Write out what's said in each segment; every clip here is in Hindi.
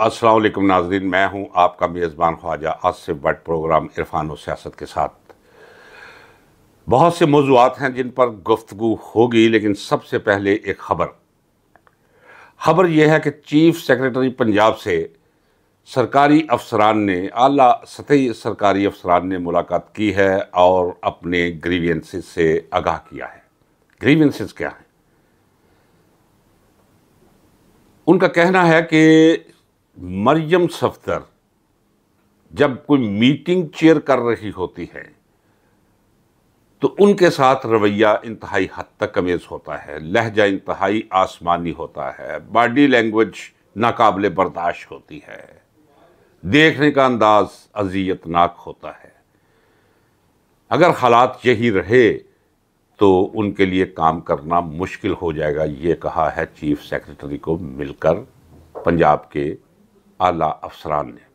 असलम नाजरीन मैं हूं आपका मेज़बान ख्वाजा आसिफ भट्ट प्रोग्राम इरफान और सियासत के साथ बहुत से मौजूद हैं जिन पर गुफ्तु होगी लेकिन सबसे पहले एक ख़बर खबर यह है कि चीफ सेक्रेटरी पंजाब से सरकारी अफसरान ने आला सतही सरकारी अफसरान ने मुलाकात की है और अपने ग्रीवियंसेस से आगाह किया है ग्रीवियंसेस क्या हैं उनका कहना है कि मरियम सफदर जब कोई मीटिंग चेयर कर रही होती है तो उनके साथ रवैया इंतहाई हद तक कमेज़ होता है लहजा इंतहाई आसमानी होता है बॉडी लैंग्वेज नाकबले बर्दाश्त होती है देखने का अंदाज अजियतनाक होता है अगर हालात यही रहे तो उनके लिए काम करना मुश्किल हो जाएगा ये कहा है चीफ सेक्रेटरी को मिलकर पंजाब के आला अफसरान ने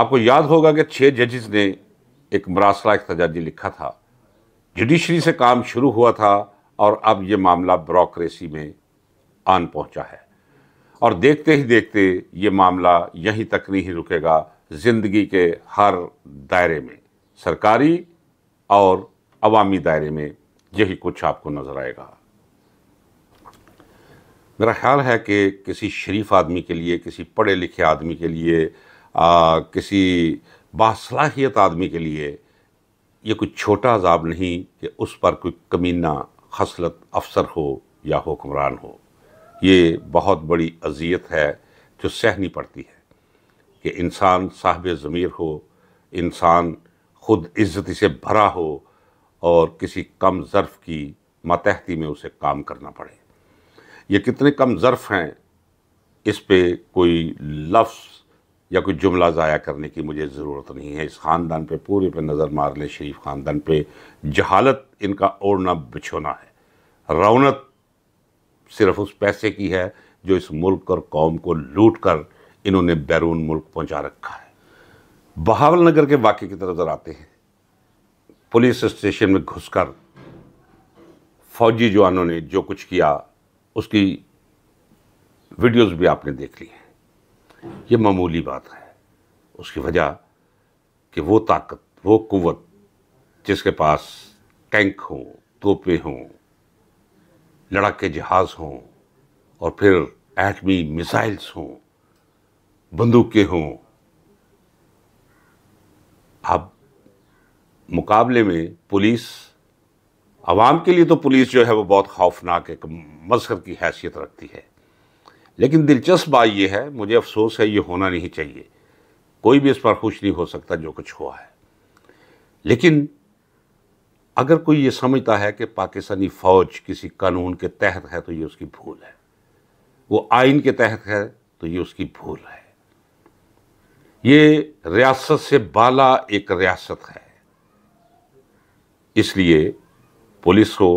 आपको याद होगा कि छः जजेस ने एक मरासला एहतजाजी लिखा था जुडिशरी से काम शुरू हुआ था और अब यह मामला ब्रोक्रेसी में आन पहुंचा है और देखते ही देखते ये मामला यहीं तक नहीं रुकेगा ज़िंदगी के हर दायरे में सरकारी और अवामी दायरे में यही कुछ आपको नज़र आएगा मेरा ख्याल है कि किसी शरीफ आदमी के लिए किसी पढ़े लिखे आदमी के लिए आ, किसी बासलाहियत आदमी के लिए ये कोई छोटा अजाब नहीं कि उस पर कोई कमीना खसलत अफसर हो या हुक्मरान हो ये बहुत बड़ी अजियत है जो सहनी पड़ती है कि इंसान साहब ज़मीर हो इंसान ख़ुद इज़्ज़ती से भरा हो और किसी कम ज़र्फ़ की मतहती में उसे काम करना पड़े ये कितने कम ज़र्फ़ हैं इस पर कोई लफ्ज़ या कोई जुमला ज़ाया करने की मुझे ज़रूरत नहीं है इस ख़ानदान पे पूरे पे नज़र मार लें शरीफ ख़ानदान पे जहालत इनका ओढ़ना बिछोना है रौनत सिर्फ़ उस पैसे की है जो इस मुल्क और कौम को लूट कर इन्होंने बैरून मुल्क पहुंचा रखा है बहावल नगर के वाक्य की तरफ ज़रा आते हैं पुलिस स्टेशन में घुसकर फ़ौजी जवानों ने जो कुछ किया उसकी वीडियोस भी आपने देख ली हैं ये मामूली बात है उसकी वजह कि वो ताकत वो कुवत जिसके पास टैंक हों तोपे हों लड़ाके जहाज हों और फिर एटमी मिसाइल्स हों बंदूकें हों आप मुकाबले में पुलिस आवाम के लिए तो पुलिस जो है वो बहुत खौफनाक एक मजहब की हैसियत रखती है लेकिन दिलचस्प बात यह है मुझे अफसोस है ये होना नहीं चाहिए कोई भी इस पर खुश नहीं हो सकता जो कुछ हुआ है लेकिन अगर कोई ये समझता है कि पाकिस्तानी फ़ौज किसी कानून के तहत है तो ये उसकी भूल है वो आइन के तहत है तो ये उसकी भूल है ये रियासत से बाला एक रियासत है इसलिए पुलिस हो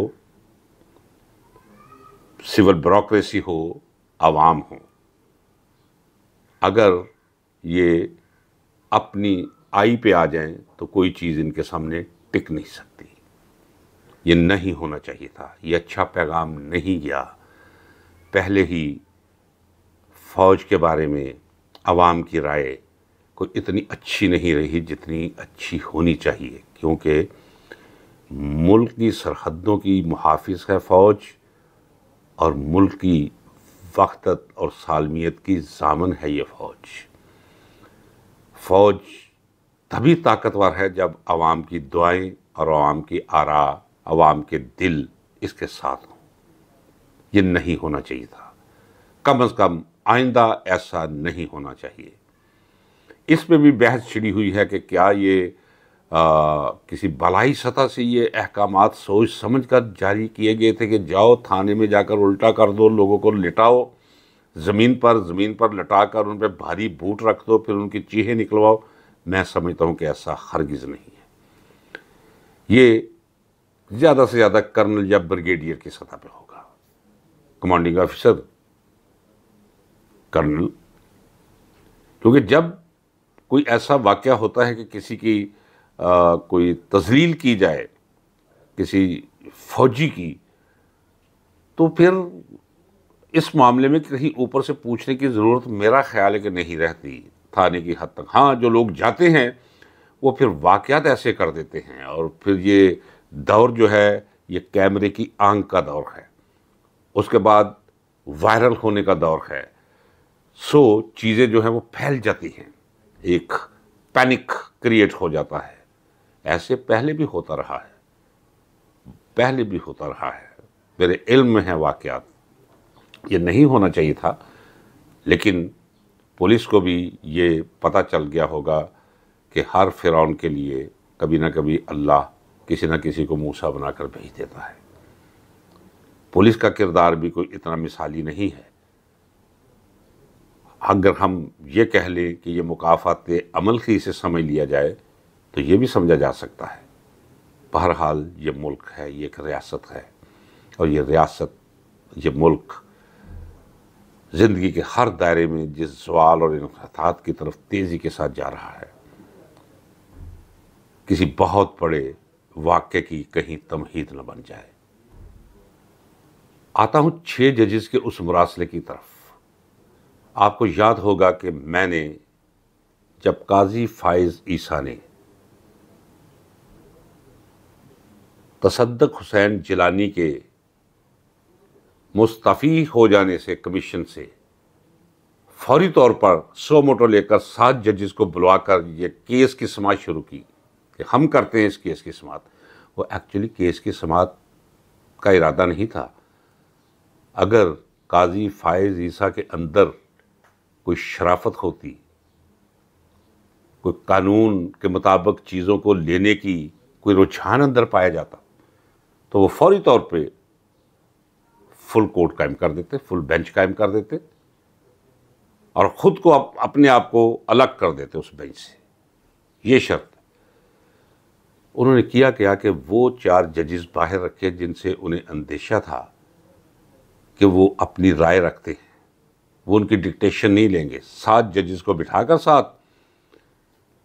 सिविल ब्यूरोसी हो आवाम हो अगर ये अपनी आई पे आ जाएं तो कोई चीज़ इनके सामने टिक नहीं सकती ये नहीं होना चाहिए था ये अच्छा पैगाम नहीं गया पहले ही फ़ौज के बारे में आवाम की राय को इतनी अच्छी नहीं रही जितनी अच्छी होनी चाहिए क्योंकि मुल्क की सरहदों की मुहाफ़ है फ़ौज और मुल्क की वक्त और सालमियत की जामन है ये फ़ौज फ़ौज तभी ताकतवर है जब आवाम की दुआएं और आवाम की आरा आवाम के दिल इसके साथ हों ये नहीं होना चाहिए था कम अज़ कम आइंदा ऐसा नहीं होना चाहिए इस पर भी बहस छिड़ी हुई है कि क्या ये किसी भलाई सतह से ये अहकाम सोच समझ कर जारी किए गए थे कि जाओ थाने में जाकर उल्टा कर दो लोगों को लिटाओ ज़मीन पर ज़मीन पर लटा कर उन पर भारी बूट रख दो फिर उनकी चीहे निकलवाओ मैं समझता हूँ कि ऐसा हरगिज़ नहीं है ये ज़्यादा से ज़्यादा कर्नल या ब्रिगेडियर की सतह पर होगा कमांडिंग ऑफिसर कर्नल क्योंकि जब कोई ऐसा वाक़ होता है कि किसी की कोई तजलील की जाए किसी फौजी की तो फिर इस मामले में कहीं ऊपर से पूछने की ज़रूरत मेरा ख्याल है कि नहीं रहती थाने की हद तक हाँ जो लोग जाते हैं वो फिर वाक़ात ऐसे कर देते हैं और फिर ये दौर जो है ये कैमरे की आंख का दौर है उसके बाद वायरल होने का दौर है सो चीज़ें जो हैं वो फैल जाती हैं एक पैनिक क्रिएट हो जाता है ऐसे पहले भी होता रहा है पहले भी होता रहा है मेरे इल्म में है वाकयात ये नहीं होना चाहिए था लेकिन पुलिस को भी ये पता चल गया होगा कि हर फ़िरौन के लिए कभी ना कभी अल्लाह किसी न किसी को मूसा बनाकर भेज देता है पुलिस का किरदार भी कोई इतना मिसाली नहीं है अगर हम ये कह लें कि ये मुकाफ़ात अमल ही इसे समझ लिया जाए तो ये भी समझा जा सकता है बहरहाल ये मुल्क है ये एक रियासत है और ये रियासत ये मुल्क ज़िंदगी के हर दायरे में जिस सवाल और इनखतात की तरफ तेज़ी के साथ जा रहा है किसी बहुत बड़े वाक्य की कहीं तमहीद न बन जाए आता हूँ छः जजेस के उस मुरासले की तरफ आपको याद होगा कि मैंने जब काजी फाइज़ ईसा ने तसदक हुसैन जिलानी के मुस्तफ़ी हो जाने से कमीशन से फौरी तौर पर सौ मोटो लेकर सात जजेस को बुलवाकर ये केस की समाज शुरू की कि हम करते हैं इस केस की समात वो एक्चुअली केस की समात का इरादा नहीं था अगर काजी फायज ईसा के अंदर कोई शराफत होती कोई कानून के मुताबिक चीज़ों को लेने की कोई रुझान अंदर पाया जाता तो वो फौरी तौर पे फुल कोर्ट कायम कर देते फुल बेंच कायम कर देते और ख़ुद को अप, अपने आप को अलग कर देते उस बेंच से ये शर्त उन्होंने किया क्या कि वो चार जजेस बाहर रखे जिनसे उन्हें अंदेशा था कि वो अपनी राय रखते हैं वो उनकी डिक्टेशन नहीं लेंगे सात जजेस को बिठाकर साथ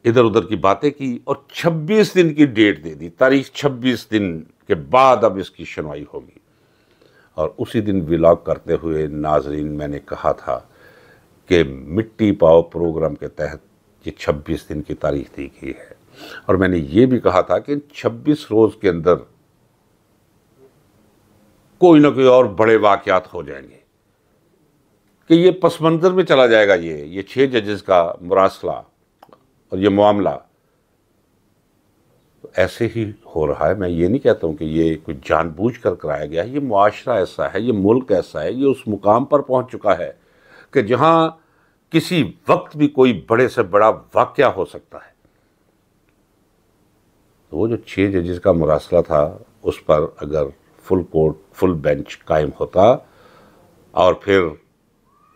इधर उधर की बातें की और 26 दिन की डेट दे दी तारीख 26 दिन के बाद अब इसकी सुनवाई होगी और उसी दिन व्लॉग करते हुए नाजरीन मैंने कहा था कि मिट्टी पाओ प्रोग्राम के तहत ये 26 दिन की तारीख दी गई है और मैंने ये भी कहा था कि 26 रोज़ के अंदर कोई ना कोई और बड़े वाक़ात हो जाएंगे कि ये पस मंज़र में चला जाएगा ये ये छः जजेस का मुरासला और ये मामला ऐसे ही हो रहा है मैं ये नहीं कहता हूँ कि ये कुछ जानबूझ कर कराया गया है ये मुआरा ऐसा है ये मुल्क ऐसा है ये उस मुकाम पर पहुँच चुका है कि जहाँ किसी वक्त भी कोई बड़े से बड़ा वाक़ हो सकता है तो वो जो छः जजेस का मुरासला था उस पर अगर फुल कोर्ट फुल बेंच कायम होता और फिर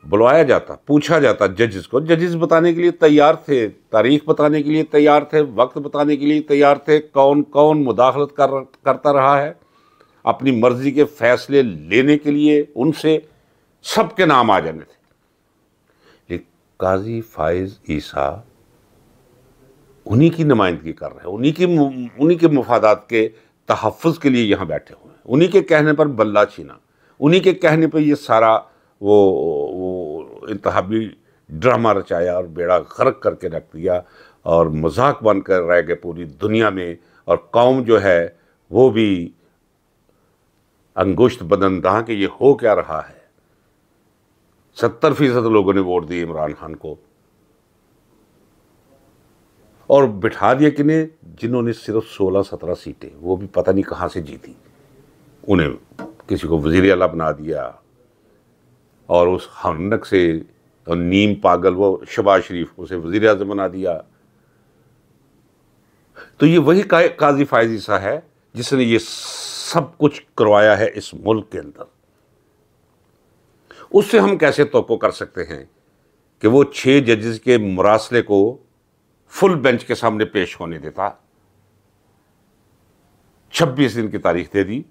बुलवाया जाता पूछा जाता जजेस को जजेस बताने के लिए तैयार थे तारीख बताने के लिए तैयार थे वक्त बताने के लिए तैयार थे कौन कौन मुदाखलत कर करता रहा है अपनी मर्ज़ी के फैसले लेने के लिए उनसे सबके नाम आ जाने थे काजी फाइज ईसा उन्हीं की नुमाइंदगी कर रहे हैं उन्हीं की उन्हीं के मफादात के तहफ़ के लिए यहाँ बैठे हुए हैं उन्हीं के कहने पर बल्ला छीना उन्हीं के कहने पर ये सारा वो, वो इंतहाबी ड्रामा रचाया और बेड़ा गर्क करके रख दिया और मजाक बनकर रह गए पूरी दुनिया में और कौम जो है वो भी अंगुश्त बदन दहा कि ये हो क्या रहा है सत्तर फीसद लोगों ने वोट दिए इमरान खान को और बिठा दिया कि जिन्होंने सिर्फ सोलह सत्रह सीटें वो भी पता नहीं कहाँ से जीती उन्हें किसी को वजीर अला बना दिया और उस हनक से और नीम पागल वो शबाज शरीफ उसे वजीर अजम बना दिया तो ये वही काजी फायजी सा है जिसने ये सब कुछ करवाया है इस मुल्क के अंदर उससे हम कैसे तो कर सकते हैं कि वो छः जजेस के मुरासले को फुल बेंच के सामने पेश होने देता छब्बीस दिन की तारीख दे दी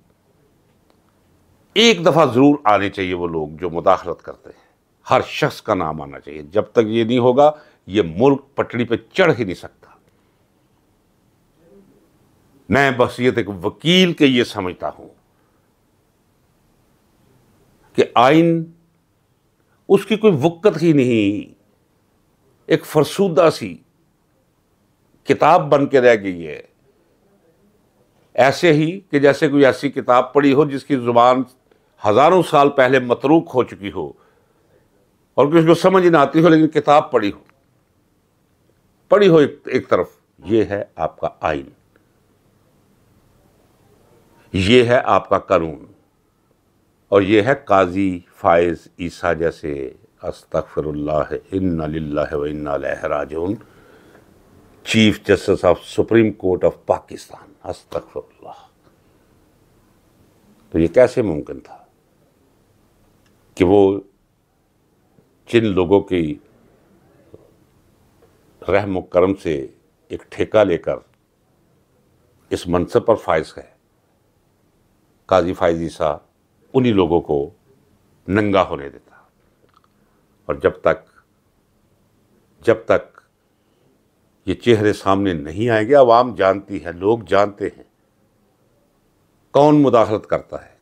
एक दफ़ा ज़रूर आने चाहिए वो लोग जो मुदाखलत करते हैं हर शख्स का नाम आना चाहिए जब तक ये नहीं होगा ये मुल्क पटड़ी पे चढ़ ही नहीं सकता मैं बसीयत एक वकील के ये समझता हूं कि आइन उसकी कोई वक्त ही नहीं एक फरसूदा सी किताब बन के रह गई है ऐसे ही कि जैसे कोई ऐसी किताब पढ़ी हो जिसकी ज़ुबान हज़ारों साल पहले मतरूक हो चुकी हो और किसी उसको समझ ना आती हो लेकिन किताब पढ़ी हो पढ़ी हो एक, एक तरफ यह है आपका आइन यह है आपका कानून और यह है काजी फायज़ ईसा जैसे अस्तफ़िरल्ला इन्ना व इन्ना लहराजून chief justice of supreme court of Pakistan अस्तफ़िरल्ला तो ये कैसे मुमकिन था कि वो जिन लोगों की रहम करम से एक ठेका लेकर इस मनसब पर फायज है काजी फायजी सा उन्हीं लोगों को नंगा होने देता और जब तक जब तक ये चेहरे सामने नहीं आएंगे आवाम जानती है लोग जानते हैं कौन मुदाखलत करता है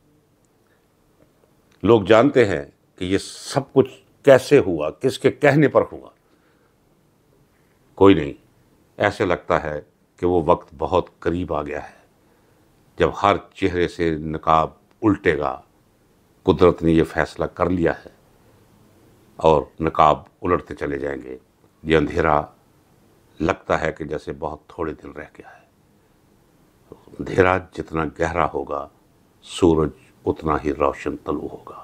लोग जानते हैं कि ये सब कुछ कैसे हुआ किसके कहने पर हुआ कोई नहीं ऐसे लगता है कि वो वक्त बहुत करीब आ गया है जब हर चेहरे से नकाब उल्टेगा कुदरत ने ये फैसला कर लिया है और नकाब उलटते चले जाएंगे ये अंधेरा लगता है कि जैसे बहुत थोड़े दिन रह गया है अंधेरा जितना गहरा होगा सूरज उतना ही रोशन तलु होगा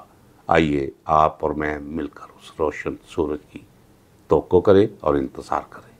आइए आप और मैं मिलकर उस रोशन सूरज की तो करें और इंतज़ार करें